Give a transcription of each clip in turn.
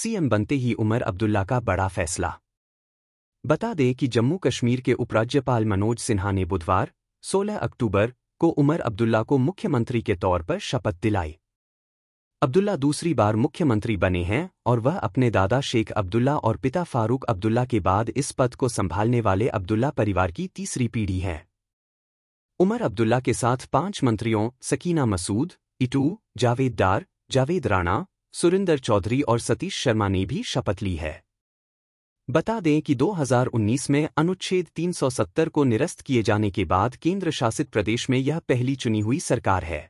CM बनते ही उमर अब्दुल्ला का बड़ा फैसला बता दें कि जम्मू कश्मीर के उपराज्यपाल मनोज सिन्हा ने बुधवार 16 अक्टूबर को उमर अब्दुल्ला को मुख्यमंत्री के तौर पर शपथ दिलाई अब्दुल्ला दूसरी बार मुख्यमंत्री बने हैं और वह अपने दादा शेख अब्दुल्ला और पिता फारूक अब्दुल्ला के बाद इस पद को संभालने वाले अब्दुल्ला परिवार की तीसरी पीढ़ी है उमर अब्दुल्ला के साथ पांच मंत्रियों सकीना मसूद इटू जावेद डार जावेद राणा सुरिंदर चौधरी और सतीश शर्मा ने भी शपथ ली है बता दें कि 2019 में अनुच्छेद 370 को निरस्त किए जाने के बाद केंद्र शासित प्रदेश में यह पहली चुनी हुई सरकार है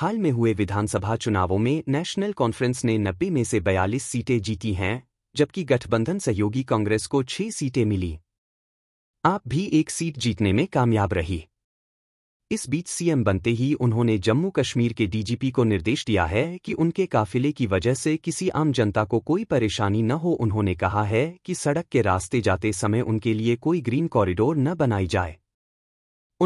हाल में हुए विधानसभा चुनावों में नेशनल कॉन्फ्रेंस ने नब्बे में से बयालीस सीटें जीती हैं जबकि गठबंधन सहयोगी कांग्रेस को छह सीटें मिली आप भी एक सीट जीतने में कामयाब रही इस बीच सीएम बनते ही उन्होंने जम्मू कश्मीर के डीजीपी को निर्देश दिया है कि उनके काफिले की वजह से किसी आम जनता को कोई परेशानी न हो उन्होंने कहा है कि सड़क के रास्ते जाते समय उनके लिए कोई ग्रीन कॉरिडोर न बनाई जाए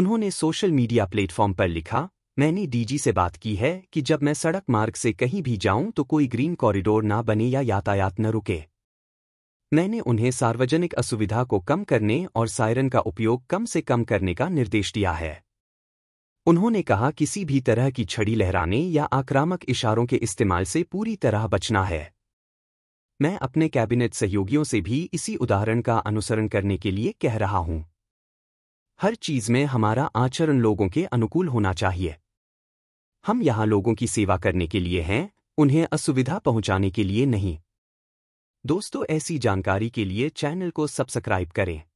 उन्होंने सोशल मीडिया प्लेटफॉर्म पर लिखा मैंने डीजी से बात की है कि जब मैं सड़क मार्ग से कहीं भी जाऊं तो कोई ग्रीन कॉरिडोर ना बने या यातायात न रुके मैंने उन्हें सार्वजनिक असुविधा को कम करने और सायरन का उपयोग कम से कम करने का निर्देश दिया है उन्होंने कहा किसी भी तरह की छड़ी लहराने या आक्रामक इशारों के इस्तेमाल से पूरी तरह बचना है मैं अपने कैबिनेट सहयोगियों से भी इसी उदाहरण का अनुसरण करने के लिए कह रहा हूं हर चीज में हमारा आचरण लोगों के अनुकूल होना चाहिए हम यहां लोगों की सेवा करने के लिए हैं उन्हें असुविधा पहुंचाने के लिए नहीं दोस्तों ऐसी जानकारी के लिए चैनल को सब्सक्राइब करें